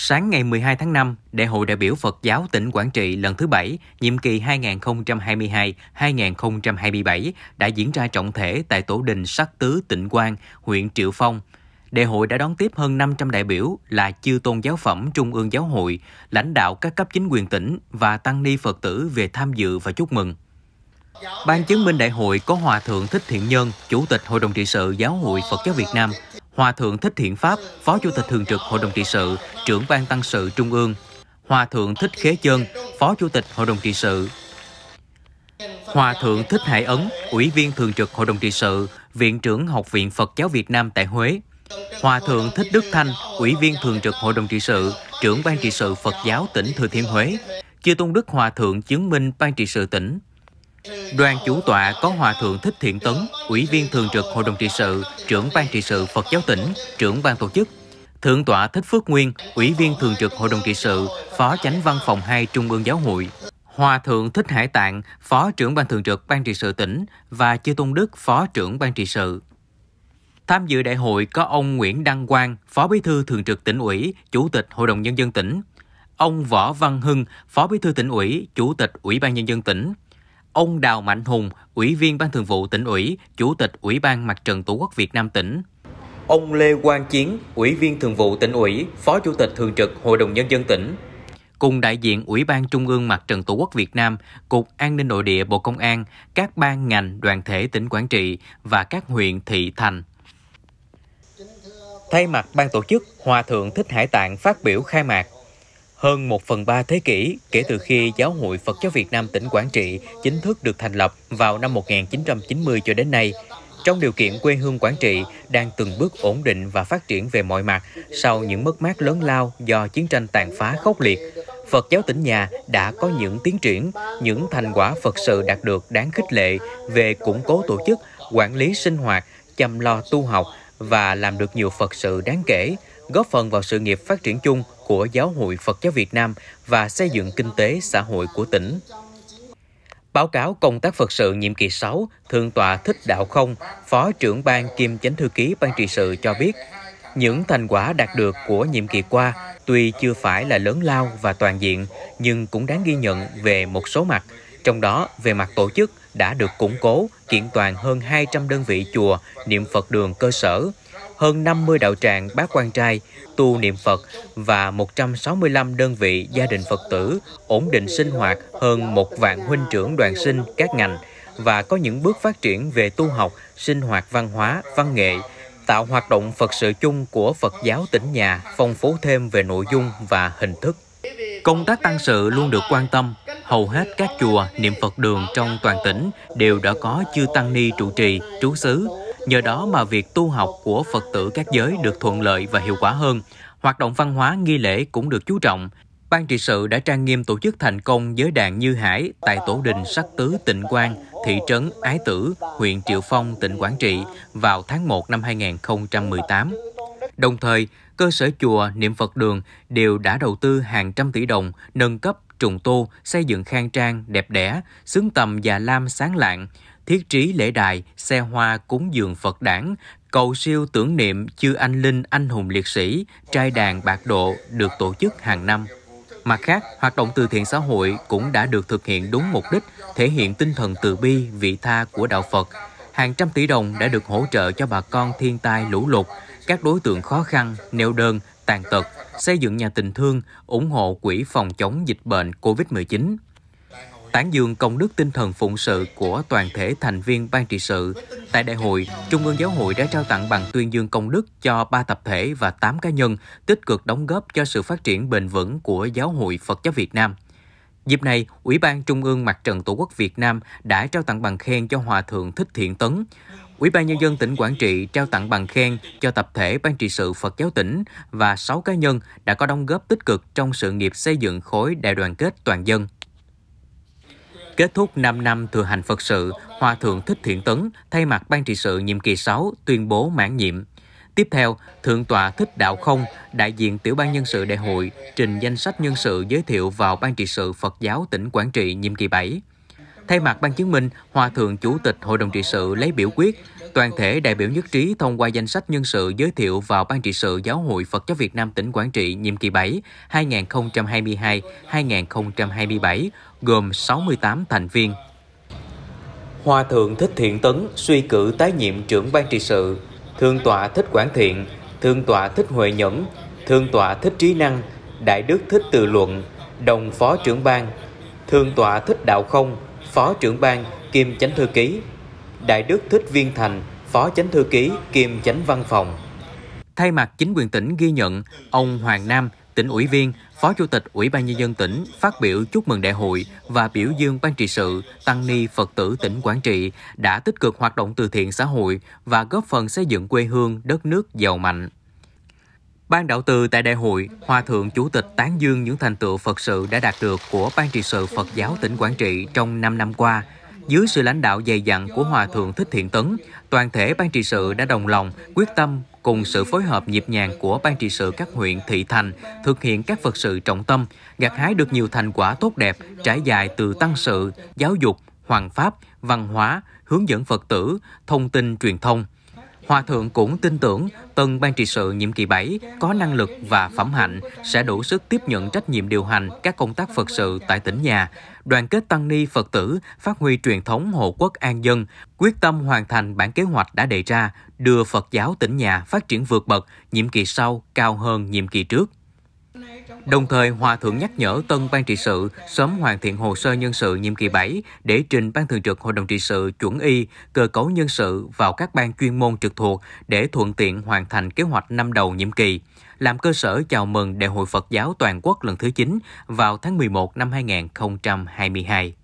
Sáng ngày 12 tháng 5, Đại hội đại biểu Phật giáo tỉnh Quảng Trị lần thứ 7, nhiệm kỳ 2022-2027 đã diễn ra trọng thể tại Tổ đình Sắc Tứ, tỉnh Quang, huyện Triệu Phong. Đại hội đã đón tiếp hơn 500 đại biểu là chư tôn giáo phẩm Trung ương Giáo hội, lãnh đạo các cấp chính quyền tỉnh và tăng ni Phật tử về tham dự và chúc mừng. Ban chứng minh đại hội có Hòa Thượng Thích Thiện Nhân, Chủ tịch Hội đồng trị sự Giáo hội Phật giáo Việt Nam, Hòa thượng Thích Thiện Pháp, Phó Chủ tịch Thường trực Hội đồng trị sự, trưởng ban tăng sự Trung ương, Hòa thượng Thích Khế Chân, Phó Chủ tịch Hội đồng trị sự, Hòa thượng Thích Hải Ấn, Ủy viên Thường trực Hội đồng trị sự, Viện trưởng Học viện Phật giáo Việt Nam tại Huế, Hòa thượng Thích Đức Thanh, Ủy viên Thường trực Hội đồng trị sự, trưởng Ban trị sự Phật giáo tỉnh Thừa Thiên Huế, Chư Tôn Đức Hòa thượng chứng minh Ban trị sự tỉnh, Đoàn chủ tọa có Hòa Thượng Thích Thiện Tấn, Ủy viên Thường trực Hội đồng trị sự, trưởng Ban trị sự Phật giáo tỉnh, trưởng Ban tổ chức. Thượng tọa Thích Phước Nguyên, Ủy viên Thường trực Hội đồng trị sự, Phó Chánh văn phòng 2 Trung ương Giáo hội. Hòa Thượng Thích Hải Tạng, Phó trưởng Ban Thường trực Ban trị sự tỉnh và Chư Tôn Đức, Phó trưởng Ban trị sự. Tham dự đại hội có ông Nguyễn Đăng Quang, Phó Bí thư Thường trực tỉnh ủy, Chủ tịch Hội đồng Nhân dân tỉnh, ông Võ Văn Hưng, Phó Bí thư tỉnh ủy, Chủ tịch Ủy ban Nhân dân tỉnh, ông Đào Mạnh Hùng, Ủy viên Ban Thường vụ tỉnh ủy, Chủ tịch Ủy ban Mặt trận Tổ quốc Việt Nam tỉnh. Ông Lê Quang Chiến, Ủy viên Thường vụ tỉnh ủy, Phó Chủ tịch Thường trực Hội đồng Nhân dân tỉnh. Cùng đại diện Ủy ban Trung ương Mặt trận Tổ quốc Việt Nam, Cục An ninh Nội địa Bộ Công an, các ban ngành đoàn thể tỉnh Quảng Trị và các huyện thị thành. Thay mặt ban tổ chức, Hòa Thượng Thích Hải Tạng phát biểu khai mạc hơn một phần ba thế kỷ kể từ khi Giáo hội Phật giáo Việt Nam tỉnh Quảng Trị chính thức được thành lập vào năm 1990 cho đến nay, trong điều kiện quê hương Quảng Trị đang từng bước ổn định và phát triển về mọi mặt sau những mất mát lớn lao do chiến tranh tàn phá khốc liệt, Phật giáo tỉnh nhà đã có những tiến triển, những thành quả Phật sự đạt được đáng khích lệ về củng cố tổ chức, quản lý sinh hoạt, chăm lo tu học, và làm được nhiều Phật sự đáng kể, góp phần vào sự nghiệp phát triển chung của Giáo hội Phật giáo Việt Nam và xây dựng kinh tế xã hội của tỉnh. Báo cáo công tác Phật sự nhiệm kỳ 6, Thượng tọa Thích Đạo Không, Phó trưởng ban kiêm chánh thư ký ban trị sự cho biết, những thành quả đạt được của nhiệm kỳ qua tuy chưa phải là lớn lao và toàn diện, nhưng cũng đáng ghi nhận về một số mặt, trong đó về mặt tổ chức, đã được củng cố, kiện toàn hơn 200 đơn vị chùa, niệm Phật đường cơ sở, hơn 50 đạo tràng bác quan trai, tu niệm Phật và 165 đơn vị gia đình Phật tử, ổn định sinh hoạt hơn một vạn huynh trưởng đoàn sinh các ngành và có những bước phát triển về tu học, sinh hoạt văn hóa, văn nghệ, tạo hoạt động Phật sự chung của Phật giáo tỉnh nhà, phong phú thêm về nội dung và hình thức. Công tác tăng sự luôn được quan tâm, hầu hết các chùa niệm Phật đường trong toàn tỉnh đều đã có chư tăng ni trụ trì, trú xứ. Nhờ đó mà việc tu học của Phật tử các giới được thuận lợi và hiệu quả hơn. Hoạt động văn hóa nghi lễ cũng được chú trọng. Ban trị sự đã trang nghiêm tổ chức thành công giới đàn Như Hải tại Tổ đình Sắc Tứ Tịnh Quang, thị trấn Ái Tử, huyện Triệu Phong, tỉnh Quảng Trị vào tháng 1 năm 2018. Đồng thời, cơ sở chùa Niệm Phật Đường đều đã đầu tư hàng trăm tỷ đồng nâng cấp trùng tô, xây dựng khang trang, đẹp đẽ, xứng tầm và lam sáng lạng, thiết trí lễ đài, xe hoa cúng dường Phật đản, cầu siêu tưởng niệm chư anh linh anh hùng liệt sĩ, trai đàn bạc độ được tổ chức hàng năm. Mặt khác, hoạt động từ thiện xã hội cũng đã được thực hiện đúng mục đích, thể hiện tinh thần từ bi, vị tha của Đạo Phật. Hàng trăm tỷ đồng đã được hỗ trợ cho bà con thiên tai lũ lụt, các đối tượng khó khăn, neo đơn, tàn tật, xây dựng nhà tình thương, ủng hộ quỹ phòng chống dịch bệnh COVID-19. Tán dương công đức tinh thần phụng sự của toàn thể thành viên ban trị sự, tại đại hội, Trung ương Giáo hội đã trao tặng bằng tuyên dương công đức cho 3 tập thể và 8 cá nhân tích cực đóng góp cho sự phát triển bền vững của Giáo hội Phật giáo Việt Nam. Dịp này, Ủy ban Trung ương Mặt trận Tổ quốc Việt Nam đã trao tặng bằng khen cho Hòa thượng Thích Thiện Tấn, Ủy ban Nhân dân tỉnh Quảng Trị trao tặng bằng khen cho tập thể Ban trị sự Phật giáo tỉnh và 6 cá nhân đã có đóng góp tích cực trong sự nghiệp xây dựng khối đại đoàn kết toàn dân. Kết thúc 5 năm thừa hành Phật sự, Hòa Thượng Thích Thiện Tấn thay mặt Ban trị sự nhiệm kỳ 6 tuyên bố mãn nhiệm. Tiếp theo, Thượng tọa Thích Đạo Không, đại diện Tiểu ban Nhân sự Đại hội, trình danh sách nhân sự giới thiệu vào Ban trị sự Phật giáo tỉnh Quảng Trị nhiệm kỳ 7. Thay mặt Ban chứng minh, Hòa Thượng Chủ tịch Hội đồng trị sự lấy biểu quyết, toàn thể đại biểu nhất trí thông qua danh sách nhân sự giới thiệu vào Ban trị sự Giáo hội Phật giáo Việt Nam tỉnh Quảng Trị nhiệm kỳ 7 2022-2027, gồm 68 thành viên. Hòa Thượng Thích Thiện Tấn suy cử tái nhiệm trưởng Ban trị sự, Thương tọa Thích Quảng Thiện, Thương tọa Thích Huệ Nhẫn, Thương tọa Thích Trí Năng, Đại Đức Thích Từ Luận, Đồng Phó trưởng Ban, Thương tọa Thích Đạo Không, Phó trưởng ban kiêm chánh thư ký, Đại Đức Thích Viên Thành, Phó chánh thư ký kiêm chánh văn phòng. Thay mặt chính quyền tỉnh ghi nhận, ông Hoàng Nam, tỉnh ủy viên, Phó Chủ tịch Ủy ban Nhân dân tỉnh phát biểu chúc mừng đại hội và biểu dương ban trị sự, tăng ni Phật tử tỉnh Quảng Trị đã tích cực hoạt động từ thiện xã hội và góp phần xây dựng quê hương đất nước giàu mạnh. Ban đạo từ tại đại hội, Hòa Thượng Chủ tịch tán dương những thành tựu Phật sự đã đạt được của Ban trị sự Phật giáo tỉnh Quảng Trị trong 5 năm qua. Dưới sự lãnh đạo dày dặn của Hòa Thượng Thích Thiện Tấn, toàn thể Ban trị sự đã đồng lòng, quyết tâm cùng sự phối hợp nhịp nhàng của Ban trị sự các huyện, thị thành thực hiện các Phật sự trọng tâm, gặt hái được nhiều thành quả tốt đẹp trải dài từ tăng sự, giáo dục, hoàng pháp, văn hóa, hướng dẫn Phật tử, thông tin truyền thông – Hòa thượng cũng tin tưởng tân ban trị sự nhiệm kỳ 7 có năng lực và phẩm hạnh sẽ đủ sức tiếp nhận trách nhiệm điều hành các công tác Phật sự tại tỉnh nhà, đoàn kết tăng ni Phật tử, phát huy truyền thống hộ quốc an dân, quyết tâm hoàn thành bản kế hoạch đã đề ra, đưa Phật giáo tỉnh nhà phát triển vượt bậc, nhiệm kỳ sau cao hơn nhiệm kỳ trước. Đồng thời, Hòa Thượng nhắc nhở tân ban trị sự sớm hoàn thiện hồ sơ nhân sự nhiệm kỳ 7 để trình ban thường trực Hội đồng trị sự chuẩn y cơ cấu nhân sự vào các ban chuyên môn trực thuộc để thuận tiện hoàn thành kế hoạch năm đầu nhiệm kỳ, làm cơ sở chào mừng Đại hội Phật giáo toàn quốc lần thứ 9 vào tháng 11 năm 2022.